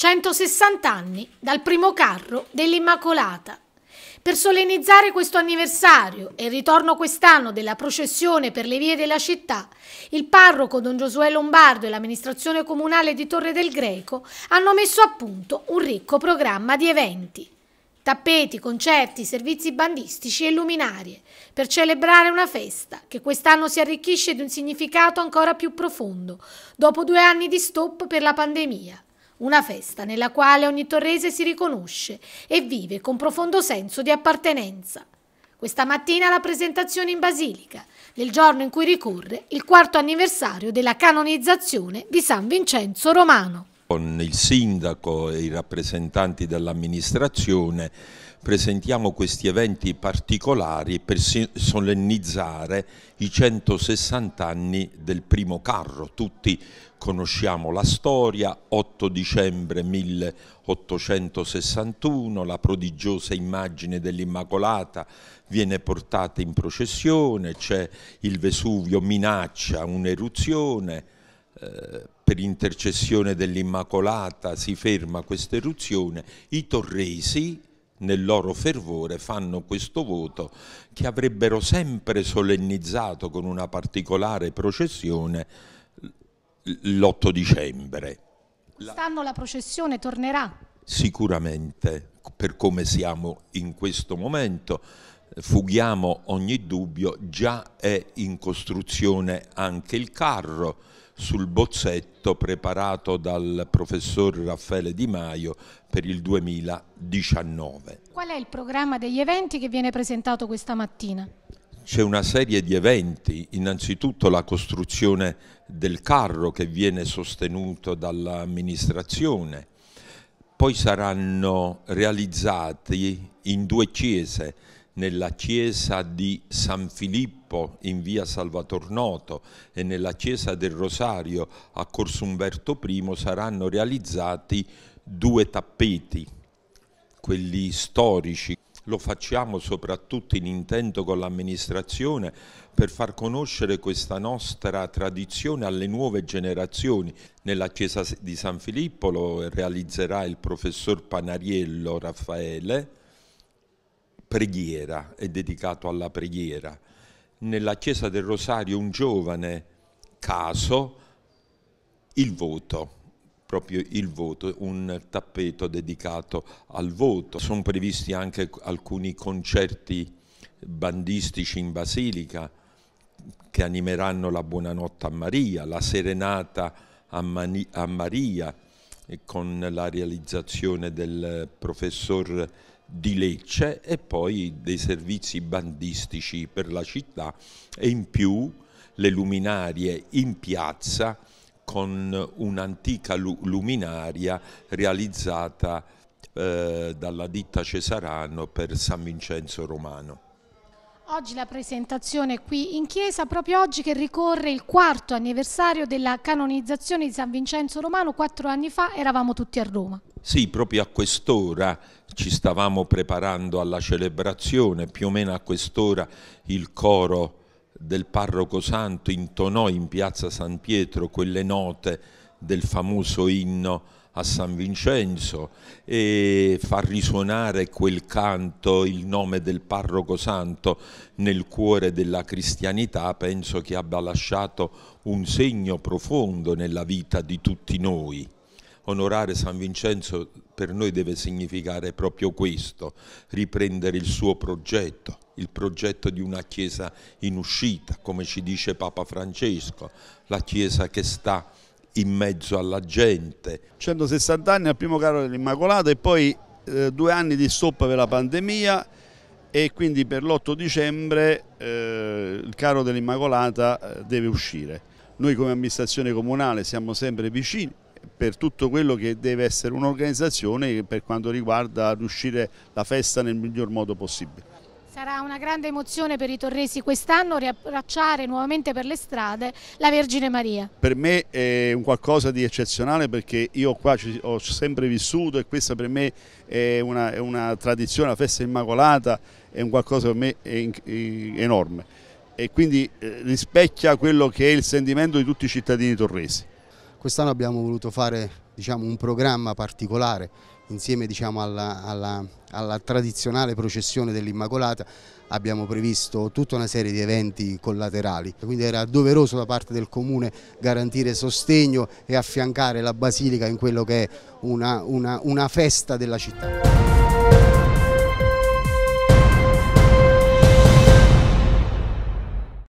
160 anni dal primo carro dell'Immacolata. Per solennizzare questo anniversario e il ritorno quest'anno della processione per le vie della città, il parroco Don Giosuè Lombardo e l'amministrazione comunale di Torre del Greco hanno messo a punto un ricco programma di eventi. Tappeti, concerti, servizi bandistici e luminarie per celebrare una festa che quest'anno si arricchisce di un significato ancora più profondo dopo due anni di stop per la pandemia. Una festa nella quale ogni torrese si riconosce e vive con profondo senso di appartenenza. Questa mattina la presentazione in Basilica, nel giorno in cui ricorre il quarto anniversario della canonizzazione di San Vincenzo Romano con il sindaco e i rappresentanti dell'amministrazione presentiamo questi eventi particolari per solennizzare i 160 anni del primo carro. Tutti conosciamo la storia, 8 dicembre 1861, la prodigiosa immagine dell'Immacolata viene portata in processione, c'è il Vesuvio minaccia un'eruzione, eh, per intercessione dell'Immacolata si ferma questa eruzione, i torresi nel loro fervore fanno questo voto che avrebbero sempre solennizzato con una particolare processione l'8 dicembre. Quest'anno la processione tornerà? Sicuramente, per come siamo in questo momento, fughiamo ogni dubbio, già è in costruzione anche il carro, sul bozzetto preparato dal professor Raffaele Di Maio per il 2019. Qual è il programma degli eventi che viene presentato questa mattina? C'è una serie di eventi, innanzitutto la costruzione del carro che viene sostenuto dall'amministrazione, poi saranno realizzati in due chiese nella chiesa di San Filippo in via Salvator Noto e nella chiesa del Rosario a Corso Umberto I saranno realizzati due tappeti, quelli storici. Lo facciamo soprattutto in intento con l'amministrazione per far conoscere questa nostra tradizione alle nuove generazioni. Nella chiesa di San Filippo lo realizzerà il professor Panariello Raffaele, preghiera, è dedicato alla preghiera. Nella Chiesa del Rosario un giovane caso, il voto, proprio il voto, un tappeto dedicato al voto. Sono previsti anche alcuni concerti bandistici in Basilica che animeranno la Buonanotte a Maria, la Serenata a, Mani a Maria con la realizzazione del professor di Lecce e poi dei servizi bandistici per la città e in più le luminarie in piazza con un'antica luminaria realizzata eh, dalla ditta Cesarano per San Vincenzo Romano. Oggi la presentazione qui in chiesa, proprio oggi che ricorre il quarto anniversario della canonizzazione di San Vincenzo Romano, quattro anni fa eravamo tutti a Roma. Sì, proprio a quest'ora ci stavamo preparando alla celebrazione, più o meno a quest'ora il coro del parroco santo intonò in piazza San Pietro quelle note del famoso inno a San Vincenzo e far risuonare quel canto, il nome del parroco santo nel cuore della cristianità, penso che abbia lasciato un segno profondo nella vita di tutti noi. Onorare San Vincenzo per noi deve significare proprio questo, riprendere il suo progetto, il progetto di una Chiesa in uscita, come ci dice Papa Francesco, la Chiesa che sta in mezzo alla gente. 160 anni al primo carro dell'Immacolata e poi eh, due anni di stop per la pandemia e quindi per l'8 dicembre eh, il carro dell'Immacolata eh, deve uscire. Noi come amministrazione comunale siamo sempre vicini per tutto quello che deve essere un'organizzazione per quanto riguarda riuscire la festa nel miglior modo possibile. Sarà una grande emozione per i torresi quest'anno riabbracciare nuovamente per le strade la Vergine Maria. Per me è un qualcosa di eccezionale perché io qua ci ho sempre vissuto e questa per me è una, è una tradizione, la festa immacolata è un qualcosa per me è in, è enorme e quindi eh, rispecchia quello che è il sentimento di tutti i cittadini torresi. Quest'anno abbiamo voluto fare diciamo, un programma particolare insieme diciamo, alla, alla, alla, tradizionale processione dell'Immacolata abbiamo previsto tutta una serie di eventi collaterali, quindi era doveroso da parte del Comune garantire sostegno e affiancare la Basilica in quello che è una, una, una festa della città.